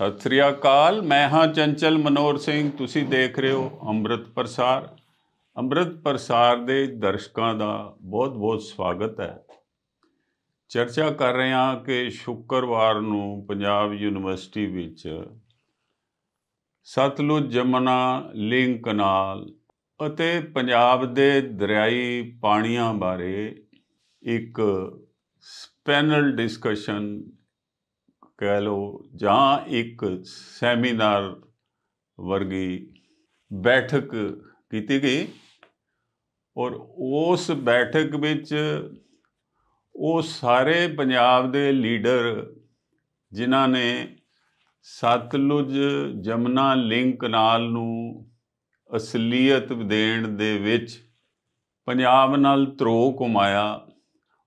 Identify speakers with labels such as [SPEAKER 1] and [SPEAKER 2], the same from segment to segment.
[SPEAKER 1] ਸਤਿ ਸ੍ਰੀ ਅਕਾਲ ਮੈਂ ਹਾਂ ਚੰਚਲ ਮਨੋਰ ਸਿੰਘ ਤੁਸੀਂ ਦੇਖ ਰਹੇ ਹੋ ਅੰਮ੍ਰਿਤ ਪ੍ਰਸਾਰ ਅੰਮ੍ਰਿਤ ਪ੍ਰਸਾਰ ਦੇ ਦਰਸ਼ਕਾਂ ਦਾ ਬਹੁਤ-ਬਹੁਤ ਸਵਾਗਤ ਹੈ ਚਰਚਾ ਕਰ ਰਹੇ ਹਾਂ ਕਿ ਸ਼ੁੱਕਰਵਾਰ ਨੂੰ ਪੰਜਾਬ ਯੂਨੀਵਰਸਿਟੀ ਵਿੱਚ ਸਤਲੁਜ ਜਮਨਾ ਲਿੰਕ ਕਨਾਲ ਅਤੇ ਪੰਜਾਬ ਦੇ ਦਰਿਆਈ ਪਾਣੀਆਂ ਬਾਰੇ ਇੱਕ ਪੈਨਲ ਡਿਸਕਸ਼ਨ ਕਹਿ ਲੋ ਜਾਂ ਇੱਕ ਸੈਮੀਨਾਰ ਵਰਗੀ ਬੈਠਕ ਕੀਤੀ ਗਈ ਔਰ ਉਸ ਬੈਠਕ ਵਿੱਚ ਉਹ ਸਾਰੇ ਪੰਜਾਬ ਦੇ ਲੀਡਰ ਜਿਨ੍ਹਾਂ ਨੇ ਸਤਲੁਜ ਜਮਨਾ ਲਿੰਕ ਨਾਲ ਨੂੰ ਅਸਲੀਅਤ ਦੇਣ ਦੇ ਵਿੱਚ ਪੰਜਾਬ ਨਾਲ ਧਰੋ ਕਮਾਇਆ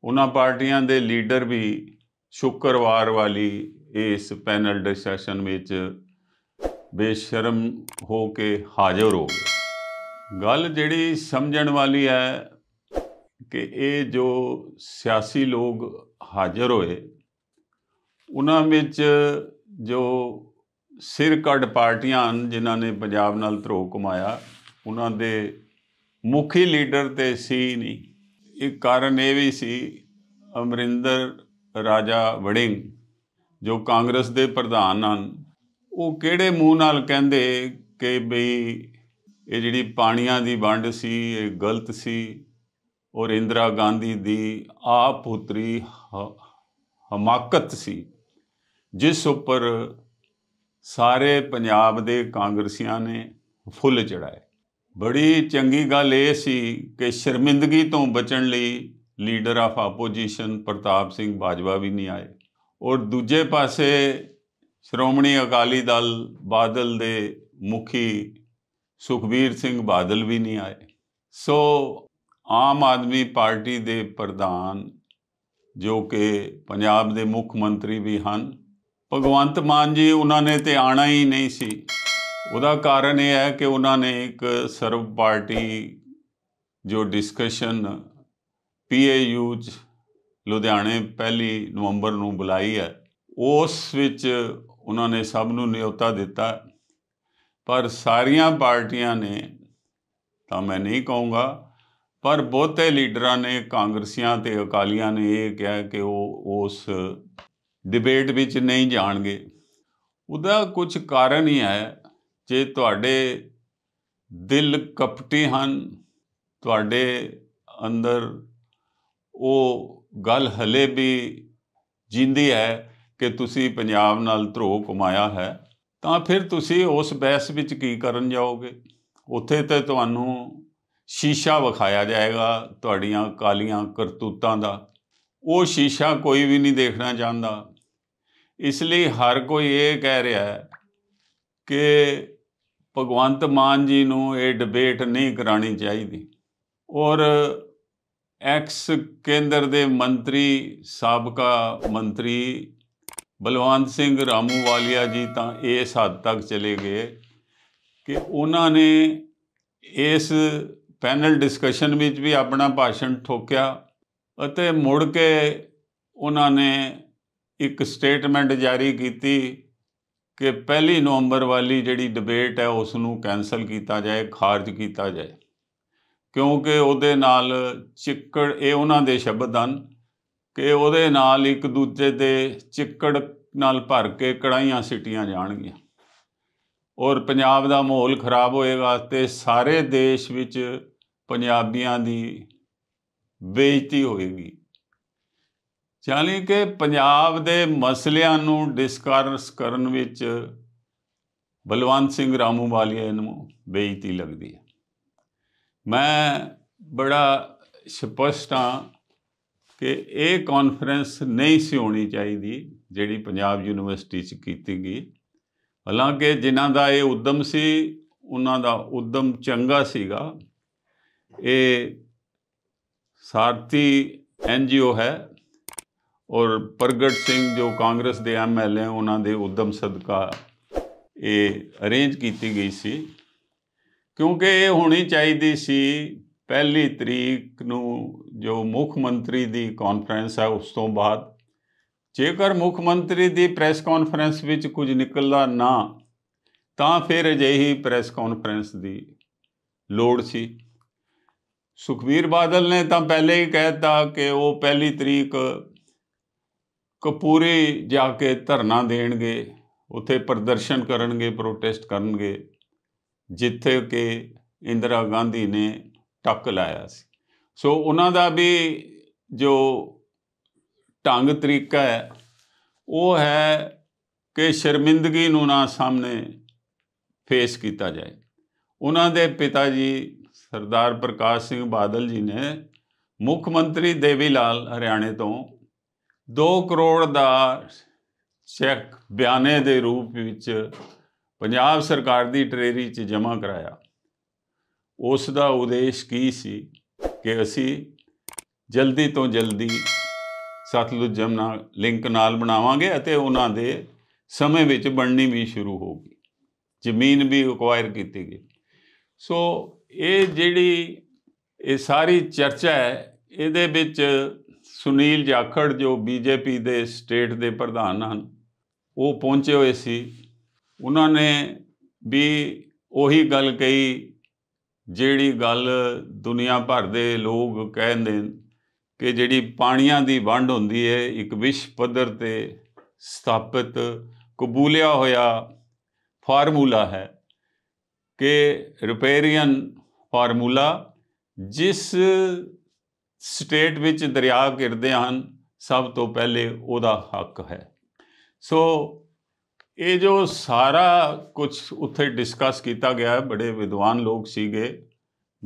[SPEAKER 1] ਉਹਨਾਂ ਪਾਰਟੀਆਂ ਦੇ ਲੀਡਰ ਵੀ ਸ਼ੁੱਕਰਵਾਰ ਵਾਲੀ ਇਸ ਪੈਨਲ ਡਿਸਕਸ਼ਨ ਵਿੱਚ ਬੇਸ਼ਰਮ ਹੋ ਕੇ ਹਾਜ਼ਰ ਹੋ ਗਏ ਗੱਲ ਜਿਹੜੀ ਸਮਝਣ ਵਾਲੀ ਹੈ ਕਿ ਇਹ ਜੋ ਸਿਆਸੀ ਲੋਕ ਹਾਜ਼ਰ ਹੋਏ ਉਹਨਾਂ ਵਿੱਚ ਜੋ ਸਿਰ ਕੱਢ ਪਾਰਟੀਆਂ ਹਨ ਜਿਨ੍ਹਾਂ ਨੇ ਪੰਜਾਬ ਨਾਲ ਧਰੋਹ ਕਮਾਇਆ ਉਹਨਾਂ ਦੇ ਮੁਖੀ ਲੀਡਰ ਤੇ ਸੀ ਨਹੀਂ ਇਹ ਕਾਰਨ ਇਹ ਵੀ ਸੀ ਅਮਰਿੰਦਰ ਰਾਜਾ ਵੜਿੰਗ ਜੋ ਕਾਂਗਰਸ ਦੇ ਪ੍ਰਧਾਨ ਹਨ ਉਹ ਕਿਹੜੇ ਮੂੰਹ ਨਾਲ ਕਹਿੰਦੇ ਕਿ ਬਈ ਇਹ ਜਿਹੜੀ ਪਾਣੀਆਂ ਦੀ ਵੰਡ ਸੀ ਇਹ ਗਲਤ ਸੀ ਔਰ ਇੰਦਰਾ ਗਾਂਧੀ ਦੀ ਆ ਪੁੱਤਰੀ ਹਮਾਕਤ ਸੀ ਜਿਸ ਉੱਪਰ ਸਾਰੇ ਪੰਜਾਬ ਦੇ ਕਾਂਗਰਸੀਆਂ ਨੇ ਫੁੱਲ ਚੜਾਏ ਬੜੀ ਚੰਗੀ ਗੱਲ ਇਹ ਸੀ ਕਿ ਸ਼ਰਮਿੰਦਗੀ ਤੋਂ ਬਚਣ ਲਈ leader of opposition Partap Singh Bajwa ਵੀ ਨਹੀਂ ਆਏ ਔਰ ਦੂਜੇ ਪਾਸੇ ਸ਼੍ਰੋਮਣੀ ਅਕਾਲੀ ਦਲ ਬਾਦਲ ਦੇ ਮੁਖੀ ਸੁਖਬੀਰ ਸਿੰਘ ਬਾਦਲ ਵੀ ਨਹੀਂ ਆਏ ਸੋ ਆਮ ਆਦਮੀ ਪਾਰਟੀ ਦੇ ਪ੍ਰਧਾਨ ਜੋ ਕਿ ਪੰਜਾਬ ਦੇ ਮੁੱਖ ਮੰਤਰੀ ਵੀ ਹਨ ਭਗਵੰਤ ਮਾਨ ਜੀ ਉਹਨਾਂ ਨੇ ਤੇ ਆਣਾ ਹੀ ਨਹੀਂ ਸੀ ਉਹਦਾ ਕਾਰਨ ਇਹ ਹੈ ਕਿ ਉਹਨਾਂ ਨੇ ਇੱਕ ਸਰਵ ਪਾਰਟੀ ਜੋ ਡਿਸਕਸ਼ਨ ਪੀਏਯੂ ਚ ਲੁਧਿਆਣੇ ਪਹਿਲੀ ਨਵੰਬਰ ਨੂੰ ਬੁਲਾਈ ਹੈ ਉਸ ਵਿੱਚ ਉਹਨਾਂ ਨੇ ਸਭ ਨੂੰ ਨਿਯੋਤਾ ਦਿੱਤਾ ਪਰ ਸਾਰੀਆਂ ਪਾਰਟੀਆਂ ਨੇ ਤਾਂ ਮੈਂ ਨਹੀਂ ਕਹੂੰਗਾ ਪਰ ਬਹੁਤੇ ਲੀਡਰਾਂ ਨੇ ਕਾਂਗਰਸੀਆਂ ਤੇ ਅਕਾਲੀਆਂ ਨੇ ਇਹ ਕਿਹਾ ਕਿ ਉਹ ਉਸ ਡਿਬੇਟ ਵਿੱਚ ਨਹੀਂ ਜਾਣਗੇ ਉਹਦਾ ਕੁਝ ਕਾਰਨ ਹੀ ਹੈ ਜੇ ਤੁਹਾਡੇ ਦਿਲ ਕਪਟੇ ਹਨ ਤੁਹਾਡੇ ਅੰਦਰ ਉਹ ਗੱਲ ਹਲੇ ਵੀ ਜਿੰਦੀ ਹੈ ਕਿ ਤੁਸੀਂ ਪੰਜਾਬ ਨਾਲ ਧਰੋ ਕਮਾਇਆ ਹੈ ਤਾਂ ਫਿਰ ਤੁਸੀਂ ਉਸ ਬੈਸ ਵਿੱਚ ਕੀ ਕਰਨ ਜਾਓਗੇ ਉੱਥੇ ਤੇ ਤੁਹਾਨੂੰ ਸ਼ੀਸ਼ਾ ਵਿਖਾਇਆ ਜਾਏਗਾ ਤੁਹਾਡੀਆਂ ਕਾਲੀਆਂ ਕਰਤੂਤਾਂ ਦਾ ਉਹ ਸ਼ੀਸ਼ਾ ਕੋਈ ਵੀ ਨਹੀਂ ਦੇਖਣਾ ਚਾਹੁੰਦਾ ਇਸ ਲਈ ਹਰ ਕੋਈ ਇਹ ਕਹਿ ਰਿਹਾ ਹੈ ਕਿ ਭਗਵੰਤ ਮਾਨ ਜੀ ਨੂੰ ਇਹ ਡਿਬੇਟ ਨਹੀਂ ਕਰਾਣੀ ਚਾਹੀਦੀ ਔਰ ਐਕਸ ਕੇਂਦਰ ਦੇ ਮੰਤਰੀ ਸਾਬਕਾ ਮੰਤਰੀ ਬਲਵੰਤ ਸਿੰਘ ਰਾਮੂ ਵਾਲੀਆ ਜੀ ਤਾਂ ਇਸ ਹੱਦ ਤੱਕ ਚਲੇ ਗਏ ਕਿ ਉਹਨਾਂ ਨੇ ਇਸ ਪੈਨਲ ਡਿਸਕਸ਼ਨ ਵਿੱਚ ਵੀ ਆਪਣਾ ਭਾਸ਼ਣ ਠੋਕਿਆ ਅਤੇ ਮੁੜ ਕੇ ਉਹਨਾਂ ਨੇ ਇੱਕ ਸਟੇਟਮੈਂਟ ਜਾਰੀ ਕੀਤੀ ਕਿ ਪਹਿਲੀ ਨਵੰਬਰ ਵਾਲੀ ਜਿਹੜੀ ਡਿਬੇਟ ਹੈ ਉਸ ਨੂੰ ਕੈਨਸਲ ਕੀਤਾ ਜਾਏ ਖਾਰਜ ਕੀਤਾ ਜਾਏ ਕਿਉਂਕਿ ਉਹਦੇ ਨਾਲ ਚਿੱਕੜ ਇਹ ਉਹਨਾਂ ਦੇ ਸ਼ਬਦ ਹਨ ਕਿ ਉਹਦੇ ਨਾਲ ਇੱਕ ਦੂਜੇ ਦੇ ਚਿੱਕੜ ਨਾਲ ਭਰ ਕੇ ਕੜਾਈਆਂ ਸਿਟੀਆਂ ਜਾਣਗੀਆਂ ਔਰ ਪੰਜਾਬ ਦਾ ਮਾਹੌਲ ਖਰਾਬ ਹੋਏਗਾ ਤੇ ਸਾਰੇ ਦੇਸ਼ ਵਿੱਚ ਪੰਜਾਬੀਆਂ ਦੀ ਬੇਇੱਜ਼ਤੀ ਹੋਏਗੀ ਚਾਲੀ ਕਿ ਪੰਜਾਬ ਦੇ ਮਸਲਿਆਂ ਨੂੰ ਡਿਸਕਰਸ ਕਰਨ ਵਿੱਚ ਬਲਵੰਤ ਸਿੰਘ ਰਾਮੂ ਵਾਲੀਆ ਨੂੰ ਬੇਇੱਜ਼ਤੀ ਲੱਗਦੀ ਹੈ ਮੈਂ ਬੜਾ ਸਪਸ਼ਟ ਹਾਂ ਕਿ ਇਹ ਕਾਨਫਰੰਸ ਨਹੀਂ ਸੀ ਹੋਣੀ ਚਾਹੀਦੀ ਜਿਹੜੀ ਪੰਜਾਬ ਯੂਨੀਵਰਸਿਟੀ 'ਚ ਕੀਤੀ ਗਈ ਹਾਲਾਂਕਿ ਜਿਨ੍ਹਾਂ ਦਾ ਇਹ ਉਦਮ ਸੀ ਉਹਨਾਂ ਦਾ ਉਦਮ ਚੰਗਾ ਸੀਗਾ ਇਹ ਸਾਰਤੀ ਐਨਜੀਓ ਹੈ ਔਰ ਪ੍ਰਗਟ ਸਿੰਘ ਜੋ ਕਾਂਗਰਸ ਦੇ ਐਮਐਲਏ ਉਹਨਾਂ ਦੇ ਉਦਮ ਸਦਕਾ ਇਹ ਅਰੇਂਜ ਕੀਤੀ ਗਈ ਸੀ ਕਿਉਂਕਿ ਇਹ ਹੋਣੀ ਚਾਹੀਦੀ ਸੀ ਪਹਿਲੀ ਤਰੀਕ ਨੂੰ ਜੋ ਮੁੱਖ ਮੰਤਰੀ ਦੀ ਕਾਨਫਰੰਸ ਹੈ ਉਸ ਤੋਂ ਬਾਅਦ ਜੇਕਰ ਮੁੱਖ ਮੰਤਰੀ ਦੀ ਪ੍ਰੈਸ ਕਾਨਫਰੰਸ ਵਿੱਚ ਕੁਝ ਨਿਕਲਦਾ ਨਾ ਤਾਂ ਫਿਰ ਅਜਿਹੀ ਪ੍ਰੈਸ ਕਾਨਫਰੰਸ ਦੀ ਲੋੜ ਸੀ ਸੁਖਵੀਰ ਬਾਦਲ ਨੇ ਤਾਂ ਪਹਿਲੇ ਹੀ ਕਹਿਤਾ ਕਿ ਉਹ ਪਹਿਲੀ ਤਰੀਕ ਕਪੂਰੇ ਜਾ ਕੇ ਧਰਨਾ ਦੇਣਗੇ ਉੱਥੇ ਪ੍ਰਦਰਸ਼ਨ ਕਰਨਗੇ ਪ੍ਰੋਟੈਸਟ ਕਰਨਗੇ ਜਿੱਥੇ ਕਿ ਇੰਦਰਾ ਗਾਂਧੀ ਨੇ ਟੱਕ ਲਾਇਆ ਸੀ ਸੋ ਉਹਨਾਂ ਦਾ ਵੀ ਜੋ ਢੰਗ ਤਰੀਕਾ ਹੈ ਉਹ ਹੈ ਕਿ ਸ਼ਰਮਿੰਦਗੀ ਨੂੰ ਨਾ ਸਾਹਮਣੇ ਫੇਸ ਕੀਤਾ ਜਾਏ ਉਹਨਾਂ ਦੇ ਪਿਤਾ ਜੀ ਸਰਦਾਰ ਪ੍ਰਕਾਸ਼ ਸਿੰਘ ਬਾਦਲ ਜੀ ਨੇ ਮੁੱਖ ਮੰਤਰੀ ਦੇਵੀ ਲਾਲ ਹਰਿਆਣੇ ਤੋਂ 2 ਕਰੋੜ ਦਾ ਚੈੱਕ ਬਿਆਨੇ ਦੇ ਰੂਪ ਵਿੱਚ ਪੰਜਾਬ ਸਰਕਾਰ ਦੀ ਟਰੇਰੀ 'ਚ ਜਮ੍ਹਾਂ ਕਰਾਇਆ ਉਸ ਦਾ ਉਦੇਸ਼ ਕੀ ਸੀ ਕਿ ਅਸੀਂ ਜਲਦੀ ਤੋਂ ਜਲਦੀ ਸਤਲੁਜ ਜਮਨਾ ਲਿੰਕ ਨਾਲ ਬਣਾਵਾਂਗੇ ਅਤੇ ਉਹਨਾਂ ਦੇ ਸਮੇਂ ਵਿੱਚ ਬਣਨੀ ਵੀ ਸ਼ੁਰੂ ਹੋਗੀ ਜ਼ਮੀਨ ਵੀ ਅਕਵਾਇਰ ਕੀਤੀ ਗਈ ਸੋ ਇਹ ਜਿਹੜੀ ਇਹ ਸਾਰੀ ਚਰਚਾ ਹੈ ਇਹਦੇ ਵਿੱਚ ਸੁਨੀਲ ਜਾਖੜ ਜੋ ਬੀਜੇਪੀ ਦੇ ਸਟੇਟ ਦੇ ਪ੍ਰਧਾਨ ਹਨ ਉਹ ਪਹੁੰਚੇ ਹੋਏ ਸੀ ਉਹਨਾਂ ਨੇ ਵੀ ਉਹੀ ਗੱਲ ਕਹੀ ਜਿਹੜੀ ਗੱਲ ਦੁਨੀਆ ਭਰ ਦੇ ਲੋਕ ਕਹਿੰਦੇ ਕਿ ਜਿਹੜੀ ਪਾਣੀਆਂ ਦੀ ਵੰਡ ਹੁੰਦੀ ਹੈ ਇੱਕ ਵਿਸ਼ ਪੱਧਰ ਤੇ ਸਥਾਪਿਤ ਕਬੂਲਿਆ ਹੋਇਆ ਫਾਰਮੂਲਾ ਹੈ ਕਿ ਰਿਪੇਰੀਅਨ ਫਾਰਮੂਲਾ ਜਿਸ ਸਟੇਟ ਵਿੱਚ ਦਰਿਆ ਘਿਰਦੇ ਹਨ ਸਭ ਤੋਂ ਪਹਿਲੇ ਉਹਦਾ ਹੱਕ ਹੈ ਸੋ ਇਹ ਜੋ ਸਾਰਾ ਕੁਝ ਉੱਥੇ ਡਿਸਕਸ ਕੀਤਾ ਗਿਆ ਹੈ ਬੜੇ ਵਿਦਵਾਨ ਲੋਕ ਸੀਗੇ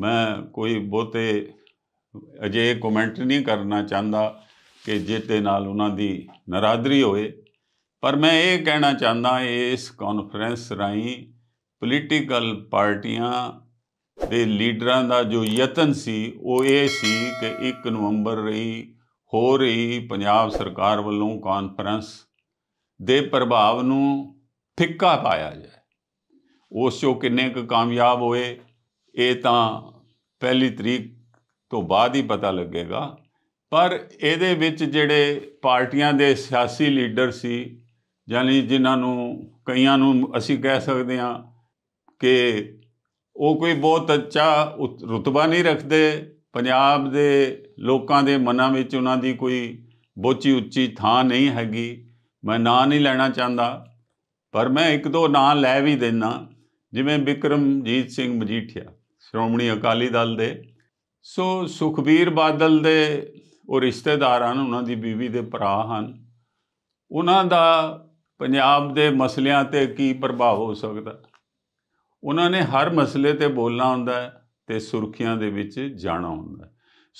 [SPEAKER 1] ਮੈਂ ਕੋਈ ਬਹੁਤੇ ਅਜੇ ਕਮੈਂਟ ਨਹੀਂ ਕਰਨਾ ਚਾਹੁੰਦਾ ਕਿ ਜਿੱਤੇ ਨਾਲ ਉਹਨਾਂ ਦੀ ਨਰਾਦਰੀ ਹੋਏ ਪਰ ਮੈਂ ਇਹ ਕਹਿਣਾ ਚਾਹੁੰਦਾ ਇਸ ਕਾਨਫਰੰਸ ਰਾਈ ਪੋਲੀਟੀਕਲ ਪਾਰਟੀਆਂ ਦੇ ਲੀਡਰਾਂ ਦਾ ਜੋ ਯਤਨ ਸੀ ਉਹ ਇਹ ਸੀ ਕਿ 1 ਨਵੰਬਰ ਰਹੀ ਹੋ ਰਹੀ ਪੰਜਾਬ ਸਰਕਾਰ ਵੱਲੋਂ ਕਾਨਫਰੰਸ ਦੇ ਪ੍ਰਭਾਵ ਨੂੰ ਫਿੱਕਾ ਪਾਇਆ ਜਾਏ ਉਸ ਚੋਂ ਕਿੰਨੇ ਕੁ ਕਾਮਯਾਬ ਹੋਏ ਇਹ ਤਾਂ ਪਹਿਲੀ ਤਰੀਕ ਤੋਂ ਬਾਅਦ ਹੀ ਪਤਾ ਲੱਗੇਗਾ ਪਰ ਇਹਦੇ ਵਿੱਚ ਜਿਹੜੇ ਪਾਰਟੀਆਂ ਦੇ ਸਿਆਸੀ ਲੀਡਰ ਸੀ ਯਾਨੀ ਜਿਨ੍ਹਾਂ ਨੂੰ ਕਈਆਂ ਨੂੰ ਅਸੀਂ ਕਹਿ ਸਕਦੇ ਹਾਂ ਕਿ ਉਹ ਕੋਈ ਬਹੁਤ ਅੱਛਾ ਰੁਤਬਾ ਨਹੀਂ ਰੱਖਦੇ ਪੰਜਾਬ ਦੇ ਲੋਕਾਂ ਦੇ ਮਨਾਂ ਵਿੱਚ ਉਹਨਾਂ ਦੀ ਕੋਈ ਬੋਚੀ ਉੱਚੀ ਥਾਂ ਨਹੀਂ ਹੈਗੀ ਮੈਂ ਨਾਂ ਨਹੀਂ ਲੈਣਾ ਚਾਹੁੰਦਾ ਪਰ ਮੈਂ ਇੱਕ ਦੋ ਨਾਂ ਲੈ ਵੀ ਦੇਣਾ ਜਿਵੇਂ ਵਿਕਰਮਜੀਤ ਸਿੰਘ ਮਜੀਠੀਆ ਸ਼੍ਰੋਮਣੀ ਅਕਾਲੀ ਦਲ ਦੇ ਸੋ ਸੁਖਵੀਰ ਬਾਦਲ ਦੇ ਉਹ ਰਿਸ਼ਤੇਦਾਰ ਹਨ ਉਹਨਾਂ ਦੀ ਬੀਵੀ ਦੇ ਭਰਾ ਹਨ ਉਹਨਾਂ ਦਾ ਪੰਜਾਬ ਦੇ ਮਸਲਿਆਂ ਤੇ ਕੀ ਪ੍ਰਭਾਵ ਹੋ ਸਕਦਾ ਉਹਨਾਂ ਨੇ ਹਰ ਮਸਲੇ ਤੇ ਬੋਲਣਾ ਹੁੰਦਾ ਹੈ ਤੇ ਸੁਰਖੀਆਂ ਦੇ ਵਿੱਚ ਜਾਣਾ ਹੁੰਦਾ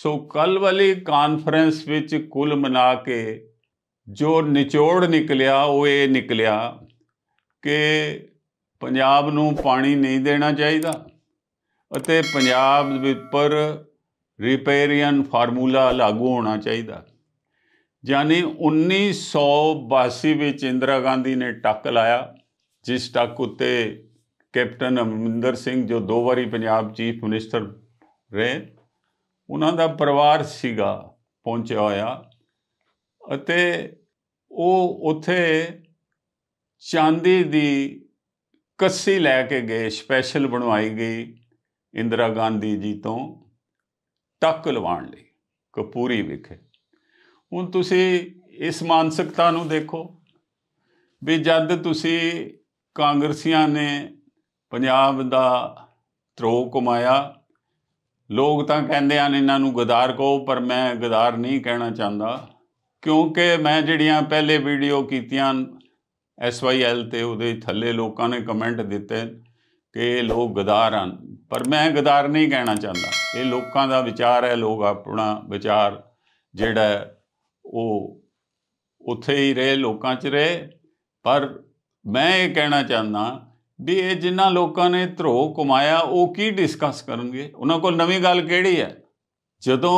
[SPEAKER 1] ਸੋ ਕੱਲ ਵਾਲੀ ਕਾਨਫਰੰਸ ਵਿੱਚ ਕੁੱਲ ਮਿਲਾ ਕੇ ਜੋ ਨਿਚੋੜ ਨਿਕਲਿਆ ਉਹ ਇਹ ਨਿਕਲਿਆ ਕਿ ਪੰਜਾਬ ਨੂੰ ਪਾਣੀ ਨਹੀਂ ਦੇਣਾ ਚਾਹੀਦਾ ਅਤੇ ਪੰਜਾਬ ਉੱਪਰ ਰਿਪੇਰੀਅਨ ਫਾਰਮੂਲਾ ਲਾਗੂ ਹੋਣਾ ਚਾਹੀਦਾ ਯਾਨੀ 1982 ਵਿੱਚ ਇੰਦਰਾ ਗਾਂਧੀ ਨੇ ਟੱਕ ਲਾਇਆ ਜਿਸ ਟੱਕ ਉੱਤੇ ਕੈਪਟਨ ਅਮਰਿੰਦਰ ਸਿੰਘ ਜੋ ਦੋ ਵਾਰੀ ਪੰਜਾਬ ਚੀਫ ਮਿਨਿਸਟਰ ਰਹੇ ਉਹਨਾਂ ਦਾ ਪਰਿਵਾਰ ਸੀਗਾ ਪਹੁੰਚਿਆ ਹੋਇਆ ਅਤੇ ਉਹ ਉੱਥੇ ਚਾਂਦੀ ਦੀ ਕੱਸੀ ਲੈ ਕੇ ਗਏ ਸਪੈਸ਼ਲ ਬਣਵਾਈ ਗਈ ਇੰਦਰਾ ਗਾਂਧੀ ਜੀ ਤੋਂ ਟੱਕ ਲਵਾਉਣ ਲਈ ਕਪੂਰੀ ਵਿਖੇ ਹੁਣ ਤੁਸੀਂ ਇਸ ਮਾਨਸਿਕਤਾ ਨੂੰ ਦੇਖੋ ਵੀ ਜਦ ਤੁਸੀਂ ਕਾਂਗਰਸੀਆਂ ਨੇ ਪੰਜਾਬ ਦਾ ਤਰੋ ਕਮਾਇਆ ਲੋਕ ਤਾਂ ਕਹਿੰਦੇ ਹਨ ਇਹਨਾਂ ਨੂੰ ਗਦਾਰ ਕਹੋ ਪਰ ਮੈਂ ਗਦਾਰ ਨਹੀਂ ਕਹਿਣਾ ਚਾਹੁੰਦਾ ਕਿਉਂਕਿ ਮੈਂ ਜਿਹੜੀਆਂ ਪਹਿਲੇ ਵੀਡੀਓ ਕੀਤੀਆਂ ਐਸਵਾਈਐਲ ਤੇ ਉਹਦੇ ਥੱਲੇ ਲੋਕਾਂ ਨੇ ਕਮੈਂਟ ਦਿੱਤੇ ਕਿ ਇਹ ਲੋਕ ਗਦਾਰ ਹਨ ਪਰ ਮੈਂ ਗਦਾਰ ਨਹੀਂ ਕਹਿਣਾ ਚਾਹੁੰਦਾ ਇਹ ਲੋਕਾਂ ਦਾ ਵਿਚਾਰ ਹੈ ਲੋਕ ਆਪਣਾ ਵਿਚਾਰ ਜਿਹੜਾ ਉਹ ਉੱਥੇ ਹੀ ਰਹੇ ਲੋਕਾਂ 'ਚ ਰਹੇ ਪਰ ਮੈਂ ਇਹ ਕਹਿਣਾ ਚਾਹੁੰਦਾ ਵੀ ਇਹ ਜਿਨ੍ਹਾਂ ਲੋਕਾਂ ਨੇ ਧਰੋ ਕਮਾਇਆ ਉਹ ਕੀ ਡਿਸਕਸ ਕਰਨਗੇ ਉਹਨਾਂ ਕੋਲ ਨਵੀਂ ਗੱਲ ਕਿਹੜੀ ਹੈ ਜਦੋਂ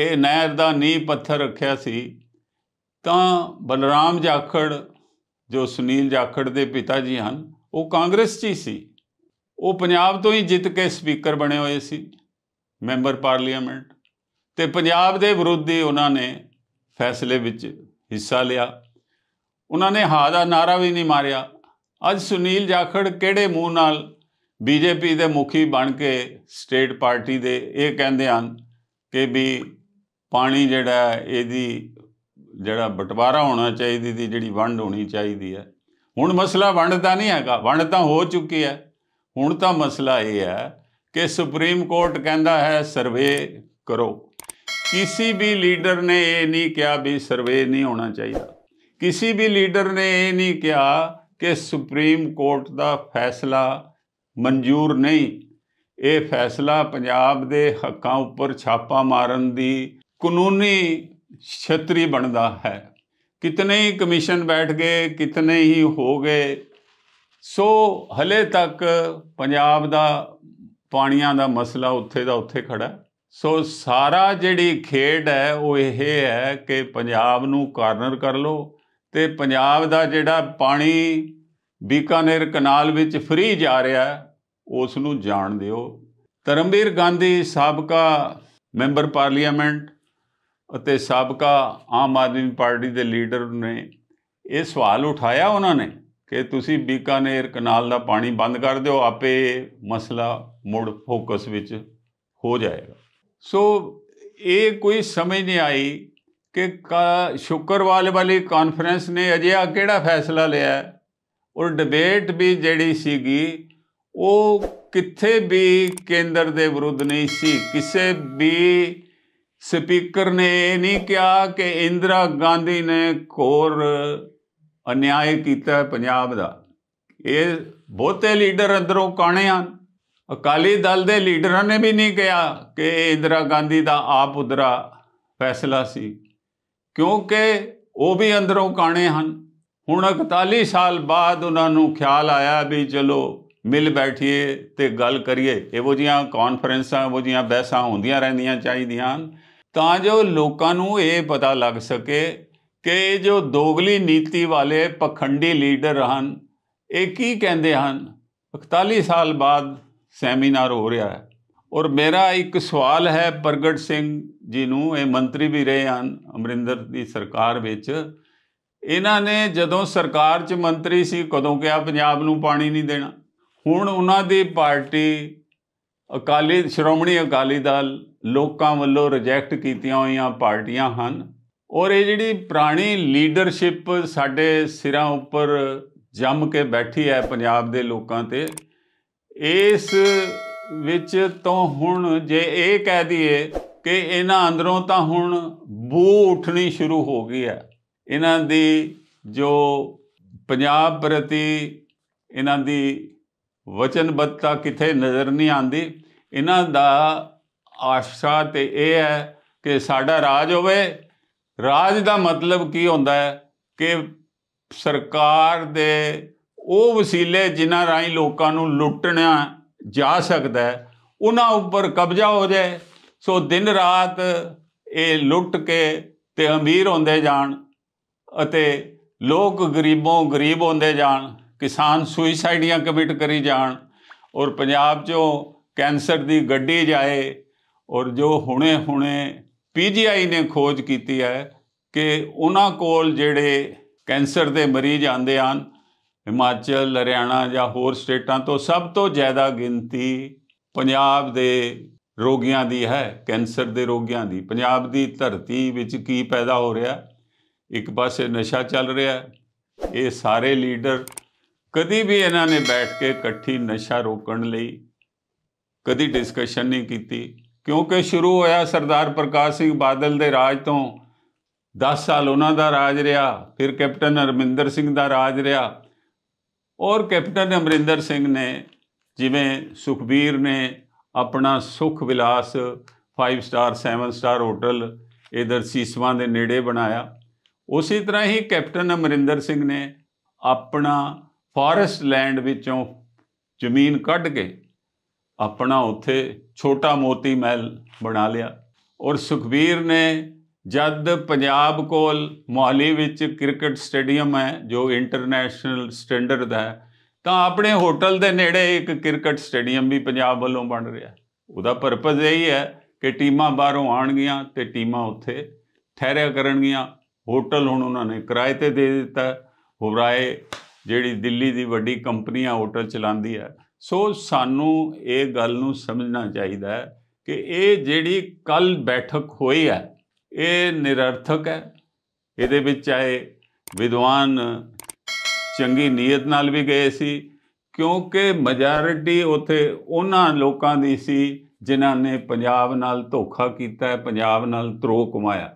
[SPEAKER 1] ਇਹ ਨਹਿਰ ਦਾ ਨੀ ਪੱਥਰ ਰੱਖਿਆ ਸੀ ਤਾਂ ਬਲਰਾਮ ਜਾਖੜ ਜੋ ਸੁਨੀਲ ਜਾਖੜ ਦੇ ਪਿਤਾ ਜੀ ਹਨ ਉਹ ਕਾਂਗਰਸ 'ਚ ਹੀ ਸੀ ਉਹ ਪੰਜਾਬ ਤੋਂ ਹੀ ਜਿੱਤ ਕੇ ਸਪੀਕਰ ਬਣੇ ਹੋਏ ਸੀ ਮੈਂਬਰ ਪਾਰਲੀਮੈਂਟ ਤੇ ਪੰਜਾਬ ਦੇ ਵਿਰੋਧੀ ਉਹਨਾਂ ਨੇ ਫੈਸਲੇ ਵਿੱਚ ਹਿੱਸਾ ਲਿਆ ਉਹਨਾਂ ਨੇ ਹਾਂ ਦਾ ਨਾਰਾ ਵੀ ਨਹੀਂ ਮਾਰਿਆ ਅੱਜ ਸੁਨੀਲ ਜਾਖੜ ਕਿਹੜੇ ਮੂੰਹ ਨਾਲ ਬੀਜੇਪੀ ਦੇ ਮੁਖੀ ਬਣ ਕੇ ਸਟੇਟ ਪਾਰਟੀ ਦੇ ਇਹ ਕਹਿੰਦੇ ਹਨ ਕਿ ਵੀ ਪਾਣੀ ਜਿਹੜਾ ਇਹਦੀ ਜਿਹੜਾ ਬਟਵਾਰਾ ਹੋਣਾ ਚਾਹੀਦੀ ਦੀ ਜਿਹੜੀ ਵੰਡ ਹੋਣੀ ਚਾਹੀਦੀ ਹੈ ਹੁਣ ਮਸਲਾ ਵੰਡ ਤਾਂ ਨਹੀਂ ਹੈਗਾ ਵੰਡ ਤਾਂ ਹੋ ਚੁੱਕੀ ਹੈ ਹੁਣ ਤਾਂ ਮਸਲਾ ਇਹ ਹੈ ਕਿ ਸੁਪਰੀਮ ਕੋਰਟ ਕਹਿੰਦਾ ਹੈ ਸਰਵੇ ਕਰੋ ਕਿਸੇ ਵੀ ਲੀਡਰ ਨੇ ਇਹ ਨਹੀਂ ਕਿਹਾ ਵੀ ਸਰਵੇ ਨਹੀਂ ਹੋਣਾ ਚਾਹੀਦਾ ਕਿਸੇ ਵੀ ਲੀਡਰ ਨੇ ਇਹ ਨਹੀਂ ਕਿਹਾ ਕਿ ਸੁਪਰੀਮ ਕੋਰਟ ਦਾ ਫੈਸਲਾ ਮਨਜ਼ੂਰ ਨਹੀਂ ਇਹ ਫੈਸਲਾ ਪੰਜਾਬ ਦੇ ਹੱਕਾਂ ਉੱਪਰ ਛਾਪਾ ਮਾਰਨ ਦੀ ਕਾਨੂੰਨੀ ਛਤਰੀ ਬਣਦਾ ਹੈ ਕਿਤਨੇ ਹੀ ਕਮਿਸ਼ਨ ਬੈਠ ਗਏ ਕਿਤਨੇ ਹੀ ਹੋ ਗਏ ਸੋ ਹਲੇ ਤੱਕ ਪੰਜਾਬ ਦਾ ਪਾਣੀਆਂ ਦਾ ਮਸਲਾ ਉੱਥੇ ਦਾ ਉੱਥੇ ਖੜਾ ਸੋ ਸਾਰਾ ਜਿਹੜੀ ਖੇਡ ਹੈ ਉਹ ਇਹ ਹੈ ਕਿ ਪੰਜਾਬ ਨੂੰ ਕਾਰਨਰ ਕਰ ਲੋ ਤੇ ਪੰਜਾਬ ਦਾ ਜਿਹੜਾ ਪਾਣੀ ਬੀਕਾਨੇਰ ਕਨਾਲ ਵਿੱਚ ਫ੍ਰੀ ਜਾ ਰਿਹਾ ਉਸ ਨੂੰ ਜਾਣ ਦਿਓ ਧਰਮਵੀਰ ਗਾਂਧੀ ਸਾਬਕਾ ਮੈਂਬਰ ਪਾਰਲੀਮੈਂਟ ਅਤੇ ਸਾਬਕਾ ਆਮ ਆਦਮੀ ਪਾਰਟੀ ਦੇ ਲੀਡਰ ਨੇ ਇਹ ਸਵਾਲ ਉਠਾਇਆ ਉਹਨਾਂ ਨੇ ਕਿ ਤੁਸੀਂ ਬੀਕਾਨੇਰ ਕਨਾਲ ਦਾ ਪਾਣੀ ਬੰਦ ਕਰ ਦਿਓ ਆਪੇ ਮਸਲਾ ਮੁੜ ਫੋਕਸ ਵਿੱਚ ਹੋ ਜਾਏਗਾ ਸੋ ਇਹ ਕੋਈ ਸਮਝ ਨਹੀਂ ਆਈ ਕਿ ਸ਼ੁੱਕਰਵਾਰ ਵਾਲੀ ਕਾਨਫਰੰਸ ਨੇ ਅਜੇ ਆ ਕਿਹੜਾ ਫੈਸਲਾ ਲਿਆ ਔਰ ਡਿਬੇਟ ਵੀ ਜਿਹੜੀ ਸੀਗੀ ਉਹ ਕਿੱਥੇ ਵੀ ਕੇਂਦਰ ਦੇ ਵਿਰੁੱਧ ਨਹੀਂ ਸੀ ਕਿਸੇ ਵੀ ਸਪੀਕਰ ਨੇ ਇਹ ਨਹੀਂ ਕਿਹਾ ਕਿ ਇੰਦਰਾ ਗਾਂਧੀ ਨੇ ਕੋਰ ਅਨਿਆਇ ਕੀਤਾ ਪੰਜਾਬ ਦਾ ਇਹ ਬਹੁਤੇ ਲੀਡਰ ਅੰਦਰੋਂ ਕਾਣੇ ਹਨ ਅਕਾਲੀ ਦਲ ਦੇ ਲੀਡਰਾਂ ਨੇ ਵੀ ਨਹੀਂ ਕਿਹਾ ਕਿ ਇੰਦਰਾ ਗਾਂਧੀ ਦਾ ਆਪ ਉਦਰਾ ਫੈਸਲਾ ਸੀ ਕਿਉਂਕਿ ਉਹ ਵੀ ਅੰਦਰੋਂ ਕਾਣੇ ਹਨ ਹੁਣ 41 ਸਾਲ ਬਾਅਦ ਉਹਨਾਂ ਨੂੰ ਖਿਆਲ ਆਇਆ ਵੀ ਚਲੋ ਮਿਲ ਬੈਠੀਏ ਤੇ ਗੱਲ ਕਰੀਏ ਇਹੋ ਜੀਆਂ ਕਾਨਫਰੰਸਾਂ ਉਹ ਜੀਆਂ ਬਹਿਸਾਂ ਹੁੰਦੀਆਂ ਰਹਿੰਦੀਆਂ ਚਾਹੀਦੀਆਂ ਹਨ ਤਾਂ ਜੋ ਲੋਕਾਂ ਨੂੰ ਇਹ ਪਤਾ ਲੱਗ ਸਕੇ ਕਿ ਜੋ ਦੋਗਲੀ ਨੀਤੀ ਵਾਲੇ ਪਖੰਡੀ ਲੀਡਰ ਹਨ ਇਹ ਕੀ ਕਹਿੰਦੇ ਹਨ 41 ਸਾਲ ਬਾਅਦ ਸੈਮੀਨਾਰ ਹੋ ਰਿਹਾ ਹੈ ਔਰ ਮੇਰਾ ਇੱਕ ਸਵਾਲ ਹੈ ਪ੍ਰਗਟ ਸਿੰਘ ਜੀ ਨੂੰ ਇਹ ਮੰਤਰੀ ਵੀ ਰਹੇ ਹਨ ਅਮਰਿੰਦਰ ਦੀ ਸਰਕਾਰ ਵਿੱਚ ਇਹਨਾਂ ਨੇ ਜਦੋਂ ਸਰਕਾਰ 'ਚ ਮੰਤਰੀ ਸੀ ਕਦੋਂ ਕਿਹਾ ਪੰਜਾਬ ਨੂੰ ਪਾਣੀ ਨਹੀਂ ਦੇਣਾ ਹੁਣ ਉਹਨਾਂ ਦੀ ਪਾਰਟੀ ਅਕਾਲੀ ਸ਼੍ਰੋਮਣੀ ਅਕਾਲੀ ਦਲ ਲੋਕਾਂ ਵੱਲੋਂ ਰਿਜੈਕਟ ਕੀਤੀਆਂ ਹੋਈਆਂ ਪਾਰਟੀਆਂ ਹਨ ਔਰ ਇਹ ਜਿਹੜੀ ਪੁਰਾਣੀ ਲੀਡਰਸ਼ਿਪ ਸਾਡੇ ਸਿਰਾਂ ਉੱਪਰ ਜੰਮ ਕੇ ਬੈਠੀ ਹੈ ਪੰਜਾਬ ਦੇ ਲੋਕਾਂ ਤੇ ਇਸ ਵਿੱਚ ਤੋਂ ਹੁਣ ਜੇ ਇਹ ਕਹਿ ਦਈਏ ਕਿ ਇਹਨਾਂ ਅੰਦਰੋਂ ਤਾਂ ਹੁਣ ਬੂ ਉੱਠਣੀ ਸ਼ੁਰੂ ਹੋ ਗਈ ਹੈ ਇਹਨਾਂ ਦੀ ਜੋ ਪੰਜਾਬ ਪ੍ਰਤੀ ਇਹਨਾਂ ਦੀ ਵਚਨਬੱਧਤਾ ਕਿਥੇ ਨਜ਼ਰ ਨਹੀਂ ਆਂਦੀ ਇਹਨਾਂ ਦਾ ਆਸ਼ਾ ਤੇ ਇਹ ਹੈ ਕਿ ਸਾਡਾ ਰਾਜ ਹੋਵੇ ਰਾਜ ਦਾ ਮਤਲਬ ਕੀ ਹੁੰਦਾ ਹੈ ਕਿ ਸਰਕਾਰ ਦੇ ਉਹ ਵਸੀਲੇ ਜਿਨ੍ਹਾਂ ਰਾਹੀਂ ਲੋਕਾਂ ਨੂੰ ਲੁੱਟਣਾ ਜਾ ਸਕਦਾ ਹੈ ਉਹਨਾਂ ਉੱਪਰ ਕਬਜ਼ਾ ਹੋ ਜਾਏ ਸੋ ਦਿਨ ਰਾਤ ਇਹ ਲੁੱਟ ਕੇ ਤੇ ਅਮੀਰ ਹੁੰਦੇ ਜਾਣ ਅਤੇ ਲੋਕ ਗਰੀਬੋਂ ਗਰੀਬ ਹੁੰਦੇ ਜਾਣ ਕਿਸਾਨ ਸੁਇਸਾਈਡੀਆਂ ਕਮਿਟ ਕਰੀ ਜਾਣ ਔਰ ਪੰਜਾਬ 'ਚੋਂ ਕੈਂਸਰ ਦੀ ਗੱਡੀ ਜਾਏ ਔਰ ਜੋ ਹੁਣੇ ਹੁਣੇ ਪੀਜੀਆਈ ਨੇ ਖੋਜ ਕੀਤੀ ਹੈ ਕਿ ਉਹਨਾਂ ਕੋਲ ਜਿਹੜੇ ਕੈਂਸਰ ਦੇ ਮਰੀਜ਼ ਆਂਦੇ ਹਨ ਹਿਮਾਚਲ ਹਰਿਆਣਾ ਜਾਂ ਹੋਰ ਸਟੇਟਾਂ ਤੋਂ ਸਭ ਤੋਂ ਜ਼ਿਆਦਾ ਗਿਣਤੀ ਪੰਜਾਬ ਦੇ ਰੋਗੀਆਂ ਦੀ ਹੈ ਕੈਂਸਰ ਦੇ ਰੋਗੀਆਂ ਦੀ ਪੰਜਾਬ ਦੀ ਧਰਤੀ ਵਿੱਚ ਕੀ ਪੈਦਾ ਹੋ ਰਿਹਾ ਇੱਕ ਪਾਸੇ ਨਸ਼ਾ ਚੱਲ ਰਿਹਾ ਇਹ ਸਾਰੇ ਲੀਡਰ ਕਦੀ ਵੀ ਇਹਨਾਂ ਨੇ ਬੈਠ ਕੇ ਇਕੱਠੀ ਨਸ਼ਾ ਰੋਕਣ ਲਈ ਕਦੀ ਡਿਸਕਸ਼ਨ ਨਹੀਂ ਕੀਤੀ ਕਿਉਂਕਿ ਸ਼ੁਰੂ ਹੋਇਆ ਸਰਦਾਰ ਪ੍ਰਕਾਸ਼ ਸਿੰਘ ਬਾਦਲ ਦੇ ਰਾਜ ਤੋਂ 10 ਸਾਲ ਉਹਨਾਂ ਦਾ ਰਾਜ ਰਿਹਾ ਫਿਰ ਕੈਪਟਨ ਅਰਮਿੰਦਰ ਸਿੰਘ ਦਾ ਰਾਜ ਰਿਹਾ ਔਰ ਕੈਪਟਨ ਅਮਰਿੰਦਰ ਸਿੰਘ ਨੇ ਜਿਵੇਂ ਸੁਖਬੀਰ ਨੇ ਆਪਣਾ ਸੁਖ ਵਿਲਾਸ 5 ਸਟਾਰ 7 ਸਟਾਰ ਹੋਟਲ ਇਧਰ ਸੀਸਵਾਂ ਦੇ ਨੇੜੇ ਬਣਾਇਆ ਉਸੇ ਤਰ੍ਹਾਂ ਹੀ ਕੈਪਟਨ ਅਮਰਿੰਦਰ ਸਿੰਘ ਨੇ ਆਪਣਾ ਫੋਰੈਸਟ ਲੈਂਡ ਵਿੱਚੋਂ ਜ਼ਮੀਨ ਕੱਢ ਕੇ ਆਪਣਾ ਉੱਥੇ ਛੋਟਾ ਮੋਤੀ ਮਹਿਲ ਬਣਾ ਲਿਆ ਔਰ ਸੁਖਬੀਰ ਨੇ ਜਦ ਪੰਜਾਬ ਕੋਲ ਮੁਹਾਲੀ ਵਿੱਚ ਕ੍ਰਿਕਟ ਸਟੇਡੀਅਮ ਹੈ ਜੋ ਇੰਟਰਨੈਸ਼ਨਲ ਸਟੈਂਡਰਡ ਦਾ ਹੈ ਤਾਂ ਆਪਣੇ ਹੋਟਲ ਦੇ ਨੇੜੇ ਇੱਕ ਕ੍ਰਿਕਟ ਸਟੇਡੀਅਮ ਵੀ ਪੰਜਾਬ ਵੱਲੋਂ ਬਣ ਰਿਹਾ ਉਹਦਾ ਪਰਪਸ ਹੀ ਹੈ ਕਿ ਟੀਮਾਂ ਬਾਹਰੋਂ ਆਣਗੀਆਂ ਤੇ ਟੀਮਾਂ ਉੱਥੇ ਠਹਿਰਿਆ ਕਰਨਗੀਆਂ ਹੋਟਲ ਹੁਣ ਉਹਨਾਂ ਨੇ ਕਿਰਾਏ ਤੇ ਦੇ ਦਿੱਤਾ ਹੋਰਾਏ ਜਿਹੜੀ ਦਿੱਲੀ ਦੀ ਵੱਡੀ ਕੰਪਨੀਆਂ ਹੋਟਲ ਚਲਾਉਂਦੀ ਹੈ ਸੋ ਸਾਨੂੰ ਇਹ ਗੱਲ ਨੂੰ ਸਮਝਣਾ ਚਾਹੀਦਾ ਹੈ ਕਿ ਇਹ ਜਿਹੜੀ ਕੱਲ ਬੈਠਕ ਹੋਈ ਹੈ ਇਹ ਨਿਰਰਥਕ ਹੈ ਇਹਦੇ ਵਿੱਚ ਆਏ ਵਿਦਵਾਨ ਚੰਗੀ ਨੀਅਤ ਨਾਲ ਵੀ ਗਏ ਸੀ ਕਿਉਂਕਿ ਮੈਜੋਰਿਟੀ ਉਥੇ ਉਹਨਾਂ ਲੋਕਾਂ ਦੀ ਸੀ ਜਿਨ੍ਹਾਂ ਨੇ ਪੰਜਾਬ ਨਾਲ ਧੋਖਾ ਕੀਤਾ ਹੈ ਪੰਜਾਬ ਨਾਲ ਤਰੋ ਕਮਾਇਆ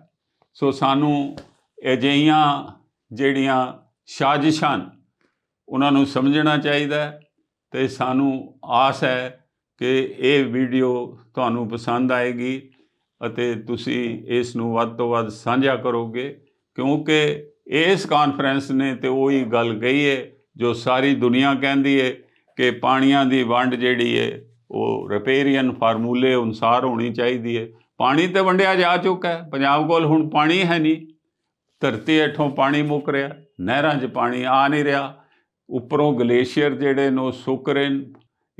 [SPEAKER 1] ਸੋ ਸਾਨੂੰ ਅਜਿਹੀਆਂ ਜਿਹੜੀਆਂ ਸਾਜ਼ਿਸ਼ਾਂ ਉਹਨਾਂ ਨੂੰ ਸਮਝਣਾ ਚਾਹੀਦਾ ਹੈ ਤੇ ਸਾਨੂੰ ਆਸ ਹੈ ਕਿ ਇਹ ਵੀਡੀਓ ਤੁਹਾਨੂੰ ਪਸੰਦ ਆਏਗੀ ਅਤੇ ਤੁਸੀਂ ਇਸ ਨੂੰ ਵੱਧ ਤੋਂ ਵੱਧ ਸਾਂਝਾ ਕਰੋਗੇ ਕਿਉਂਕਿ ਇਸ ਕਾਨਫਰੰਸ ਨੇ ਤੇ ਉਹੀ ਗੱਲ ਕਹੀ ਹੈ ਜੋ ਸਾਰੀ ਦੁਨੀਆ ਕਹਿੰਦੀ ਹੈ ਕਿ ਪਾਣੀਆਂ ਦੀ ਵੰਡ ਜਿਹੜੀ ਹੈ ਉਹ ਰਿਪੇਰੀਅਨ ਫਾਰਮੂਲੇ ਅਨੁਸਾਰ ਹੋਣੀ ਚਾਹੀਦੀ ਹੈ ਪਾਣੀ ਤੇ ਵੰਡਿਆ ਜਾ ਚੁੱਕਾ ਹੈ ਪੰਜਾਬ ਕੋਲ ਹੁਣ ਪਾਣੀ ਹੈ ਨਹੀਂ ਧਰਤੀ ਇੱਥੋਂ ਪਾਣੀ ਮੁੱਕ ਰਿਹਾ ਨਹਿਰਾਂ 'ਚ ਪਾਣੀ ਆ ਨਹੀਂ ਰਿਹਾ ਉੱਪਰੋਂ ਗਲੇਸ਼ੀਅਰ ਜਿਹੜੇ ਨੇ ਸੁੱਕ ਰਹੇ ਨੇ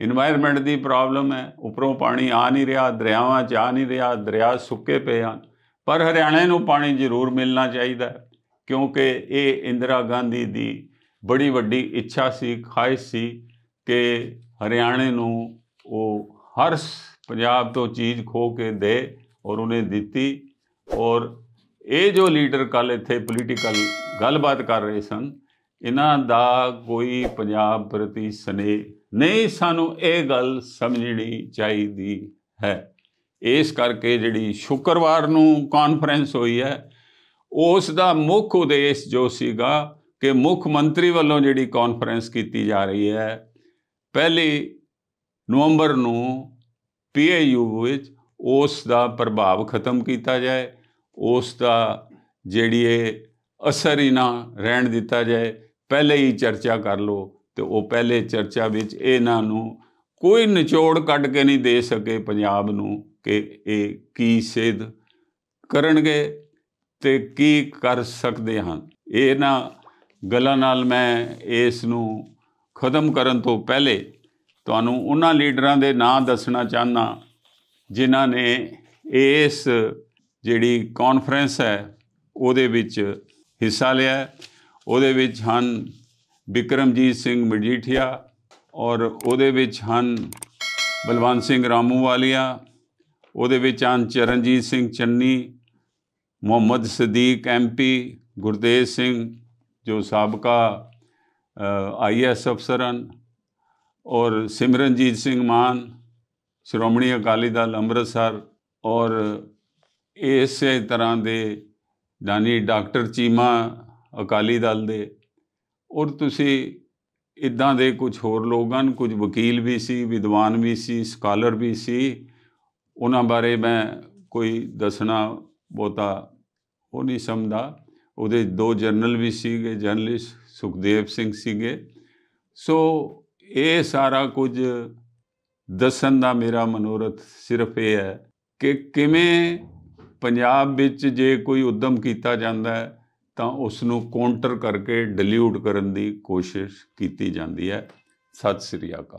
[SPEAKER 1] এনवायरमेंट ਦੀ ਪ੍ਰੋਬਲਮ ਹੈ ਉੱਪਰੋਂ ਪਾਣੀ ਆ ਨਹੀਂ ਰਿਹਾ ਦਰਿਆਵਾਂ 'ਚ ਆ ਨਹੀਂ ਰਿਹਾ ਦਰਿਆ ਸੁੱਕੇ ਪਏ ਹਨ ਪਰ ਹਰਿਆਣੇ ਨੂੰ ਪਾਣੀ ਜ਼ਰੂਰ ਮਿਲਣਾ ਚਾਹੀਦਾ ਕਿਉਂਕਿ ਇਹ ਇੰਦਰਾ ਗਾਂਧੀ ਦੀ ਬੜੀ ਵੱਡੀ ਇੱਛਾ ਸੀ ਖਾਹਿਸ਼ ਸੀ ਕਿ ਹਰਿਆਣੇ ਨੂੰ ਉਹ ਹਰ ਪੰਜਾਬ ਤੋਂ ਚੀਜ਼ ਖੋ ਕੇ ਦੇ ਔਰ ਉਹਨੇ ਦਿੱਤੀ ਔਰ ਇਹ ਜੋ ਲੀਡਰ ਕੱਲ ਇੱਥੇ ਪੋਲੀਟੀਕਲ ਗੱਲਬਾਤ ਕਰ ਰਹੇ ਸਨ ਇਹਨਾਂ ਦਾ ਕੋਈ ਪੰਜਾਬ ਪ੍ਰਤੀ ਸਨੇਹ ਨਹੀਂ ਸਾਨੂੰ ਇਹ ਗੱਲ ਸਮਝਣੀ ਚਾਹੀਦੀ ਹੈ ਇਸ ਕਰਕੇ ਜਿਹੜੀ ਸ਼ੁੱਕਰਵਾਰ ਨੂੰ ਕਾਨਫਰੰਸ ਹੋਈ ਹੈ ਉਸ ਦਾ ਮੁੱਖ ਉਦੇਸ਼ ਜੋ ਸੀਗਾ ਕਿ ਮੁੱਖ ਮੰਤਰੀ ਵੱਲੋਂ ਜਿਹੜੀ ਕਾਨਫਰੰਸ ਕੀਤੀ ਜਾ ਰਹੀ ਹੈ ਪਹਿਲੀ ਨਵੰਬਰ ਨੂੰ ਪੀਏਯੂ ਵਿੱਚ ਉਸ ਦਾ ਪ੍ਰਭਾਵ ਖਤਮ ਕੀਤਾ ਜਾਏ ਉਸ ਦਾ ਜਿਹੜੀ ਇਹ ਅਸਰ ਹੀ ਨਾ ਰਹਿਣ ਦਿੱਤਾ ਜਾਏ ਪਹਿਲੇ ਹੀ ਚਰਚਾ ਕਰ ਲੋ ਤੇ ਉਹ ਪਹਿਲੇ ਚਰਚਾ ਵਿੱਚ ਇਹਨਾਂ ਨੂੰ ਕੋਈ ਨਿਚੋੜ ਕੱਢ ਕੇ ਨਹੀਂ ਦੇ ਸਕੇ ਪੰਜਾਬ ਨੂੰ ਕਿ ਇਹ ਕੀ ਸਿੱਧ ਕਰਨਗੇ ਤੇ ਕੀ ਕਰ ਸਕਦੇ ਹਨ ਇਹਨਾਂ ਗੱਲਾਂ ਨਾਲ ਮੈਂ ਇਸ ਨੂੰ ਖਤਮ ਕਰਨ ਤੋਂ ਪਹਿਲੇ ਤੁਹਾਨੂੰ ਉਹਨਾਂ ਲੀਡਰਾਂ ਦੇ ਨਾਂ ਦੱਸਣਾ ਚਾਹਨਾ ਜਿਨ੍ਹਾਂ ਨੇ ਇਸ ਜਿਹੜੀ ਕਾਨਫਰੰਸ ਹੈ ਉਹਦੇ ਵਿੱਚ ਹਿੱਸਾ ਲਿਆ ਉਹਦੇ ਵਿੱਚ ਹਨ ਵਿਕਰਮਜੀਤ ਸਿੰਘ ਮਜੀਠੀਆ ਔਰ ਉਹਦੇ ਵਿੱਚ ਹਨ ਬਲਵੰਤ ਸਿੰਘ ਰਾਮੂ ਵਾਲੀਆ ਉਹਦੇ ਵਿੱਚ ਹਨ ਚਰਨਜੀਤ ਸਿੰਘ ਚੰਨੀ ਮੁਹੰਮਦ ਸਦੀਕ ਐਮਪੀ ਗੁਰਦੇਵ ਸਿੰਘ ਜੋ ਸਾਬਕਾ ਆਈਐਸ ਅਫਸਰ ਹਨ ਔਰ ਸਿਮਰਨਜੀਤ ਸਿੰਘ ਮਾਨ ਸ਼੍ਰੋਮਣੀ ਅਕਾਲੀ ਦਲ ਅੰਮ੍ਰਿਤਸਰ ਔਰ ਇਸੇ ਤਰ੍ਹਾਂ ਦੇ ਜਾਨੀ ਡਾਕਟਰ ਚੀਮਾ ਅਕਾਲੀ ਦਲ ਦੇ ਔਰ ਤੁਸੀਂ ਇਦਾਂ ਦੇ ਕੁਝ ਹੋਰ ਲੋਕਾਂ ਨੂੰ ਕੁਝ ਵਕੀਲ ਵੀ ਸੀ ਵਿਦਵਾਨ ਵੀ ਸੀ ਸਕਾਲਰ ਵੀ ਸੀ ਉਹਨਾਂ ਬਾਰੇ ਮੈਂ ਕੋਈ ਦੱਸਣਾ ਬਹੁਤਾ ਉਹ ਨਹੀਂ ਸਮਝਦਾ ਉਹਦੇ ਦੋ ਜਰਨਲ ਵੀ ਸੀਗੇ ਜਰਨਲਿਸਟ ਸੁਖਦੇਵ ਸਿੰਘ ਸੀਗੇ ਸੋ ਇਹ ਸਾਰਾ ਕੁਝ ਦੱਸਣ ਦਾ ਮੇਰਾ ਮਨੋਰਥ ਸਿਰਫ ਇਹ ਹੈ ਕਿ ਕਿਵੇਂ ਪੰਜਾਬ ਵਿੱਚ ਜੇ ਕੋਈ ਉਦਮ ਕੀਤਾ ਜਾਂਦਾ ਹੈ ਤਾਂ ਉਸ ਨੂੰ ਕਾਊਂਟਰ ਕਰਕੇ ਡਿਲੂਟ ਕਰਨ ਦੀ ਕੋਸ਼ਿਸ਼ ਕੀਤੀ ਜਾਂਦੀ ਹੈ ਸਤਿ ਸ੍ਰੀ ਅਕਾਲ